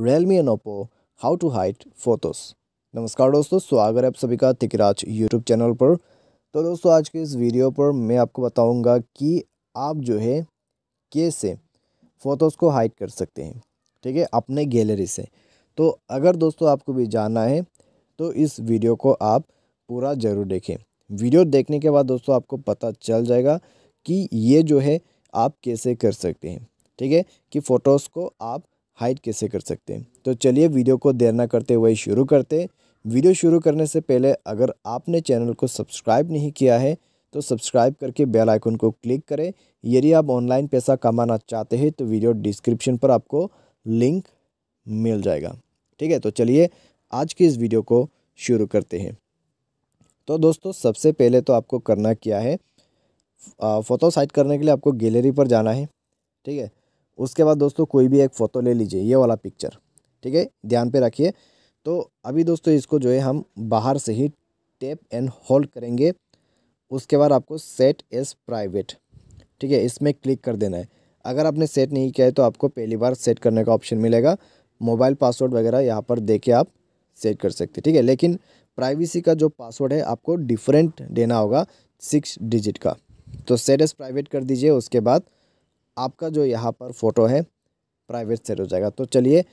Realme and Oppo how to hide photos नमस्कार दोस्तों स्वागत है आप सभी का तिकराज यूट्यूब चैनल पर तो दोस्तों आज के इस वीडियो पर मैं आपको बताऊंगा कि आप जो है कैसे फ़ोटोज़ को हाइट कर सकते हैं ठीक है अपने गैलरी से तो अगर दोस्तों आपको भी जानना है तो इस वीडियो को आप पूरा ज़रूर देखें वीडियो देखने के बाद दोस्तों आपको पता चल जाएगा कि ये जो है आप कैसे कर सकते हैं ठीक है कि फ़ोटोज़ को आप हाइड कैसे कर सकते हैं तो चलिए वीडियो को देर ना करते हुए शुरू करते वीडियो शुरू करने से पहले अगर आपने चैनल को सब्सक्राइब नहीं किया है तो सब्सक्राइब करके बेल आइकन को क्लिक करें यदि आप ऑनलाइन पैसा कमाना चाहते हैं तो वीडियो डिस्क्रिप्शन पर आपको लिंक मिल जाएगा ठीक है तो चलिए आज की इस वीडियो को शुरू करते हैं तो दोस्तों सबसे पहले तो आपको करना क्या है फ़ोटो साइट करने के लिए आपको गैलरी पर जाना है ठीक है उसके बाद दोस्तों कोई भी एक फ़ोटो ले लीजिए ये वाला पिक्चर ठीक है ध्यान पे रखिए तो अभी दोस्तों इसको जो है हम बाहर से ही टेप एंड होल्ड करेंगे उसके बाद आपको सेट एज प्राइवेट ठीक है इसमें क्लिक कर देना है अगर आपने सेट नहीं किया है तो आपको पहली बार सेट करने का ऑप्शन मिलेगा मोबाइल पासवर्ड वगैरह यहाँ पर दे के आप सेट कर सकते ठीक है लेकिन प्राइवेसी का जो पासवर्ड है आपको डिफरेंट देना होगा सिक्स डिजिट का तो सेट एज प्राइवेट कर दीजिए उसके बाद आपका जो यहाँ पर फ़ोटो है प्राइवेट सेट हो जाएगा तो चलिए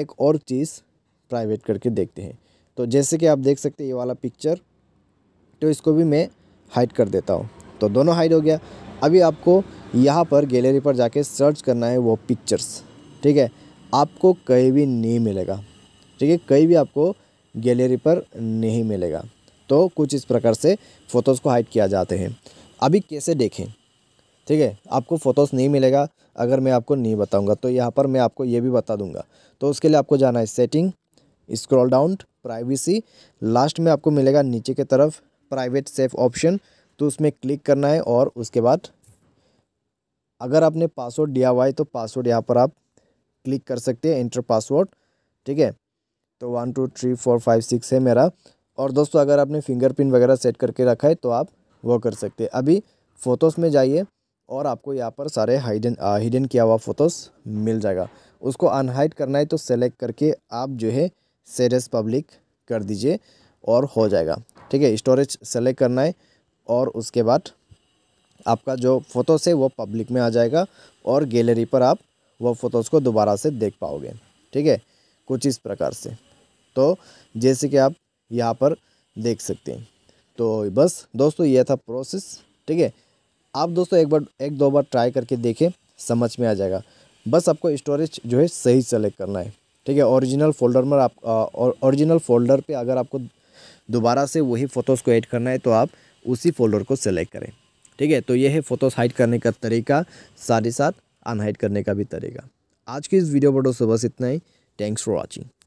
एक और चीज़ प्राइवेट करके देखते हैं तो जैसे कि आप देख सकते हैं ये वाला पिक्चर तो इसको भी मैं हाइड कर देता हूँ तो दोनों हाइड हो गया अभी आपको यहाँ पर गैलरी पर जाके सर्च करना है वो पिक्चर्स ठीक है आपको कहीं भी नहीं मिलेगा ठीक है कहीं भी आपको गैलरी पर नहीं मिलेगा तो कुछ इस प्रकार से फ़ोटोज़ को हाइड किया जाते हैं अभी कैसे देखें ठीक है आपको फ़ोटोज़ नहीं मिलेगा अगर मैं आपको नहीं बताऊंगा तो यहाँ पर मैं आपको ये भी बता दूंगा तो उसके लिए आपको जाना है setting scroll down privacy last में आपको मिलेगा नीचे की तरफ प्राइवेट सेफ ऑप्शन तो उसमें क्लिक करना है और उसके बाद अगर आपने पासवर्ड दिया हुआ है तो पासवर्ड यहाँ पर आप क्लिक कर सकते हैं एंटर पासवर्ड ठीक है तो one two three four five six है मेरा और दोस्तों अगर आपने फिंगरप्रिंट वगैरह सेट करके रखा है तो आप वो कर सकते हैं अभी फ़ोटोज़ में जाइए और आपको यहाँ पर सारे हाइडन हिडन किया हुआ फ़ोटोज़ मिल जाएगा उसको अनहाइड करना है तो सेलेक्ट करके आप जो है सेरेस पब्लिक कर दीजिए और हो जाएगा ठीक है स्टोरेज सेलेक्ट करना है और उसके बाद आपका जो फ़ोटोस है वो पब्लिक में आ जाएगा और गैलरी पर आप वो फ़ोटोज़ को दोबारा से देख पाओगे ठीक है कुछ इस प्रकार से तो जैसे कि आप यहाँ पर देख सकते हैं तो बस दोस्तों यह था प्रोसेस ठीक है आप दोस्तों एक बार एक दो बार ट्राई करके देखें समझ में आ जाएगा बस आपको स्टोरेज जो है सही सेलेक्ट करना है ठीक है ओरिजिनल फोल्डर में आप ओरिजिनल फोल्डर पे अगर आपको दोबारा से वही फ़ोटोज़ को ऐड करना है तो आप उसी फोल्डर को सेलेक्ट करें ठीक है तो ये है फ़ोटोज़ हाइड करने का तरीका साथ ही साथ अनहाइड करने का भी तरीका आज की इस वीडियो पर दोस्तों बस इतना ही थैंक्स फॉर वॉचिंग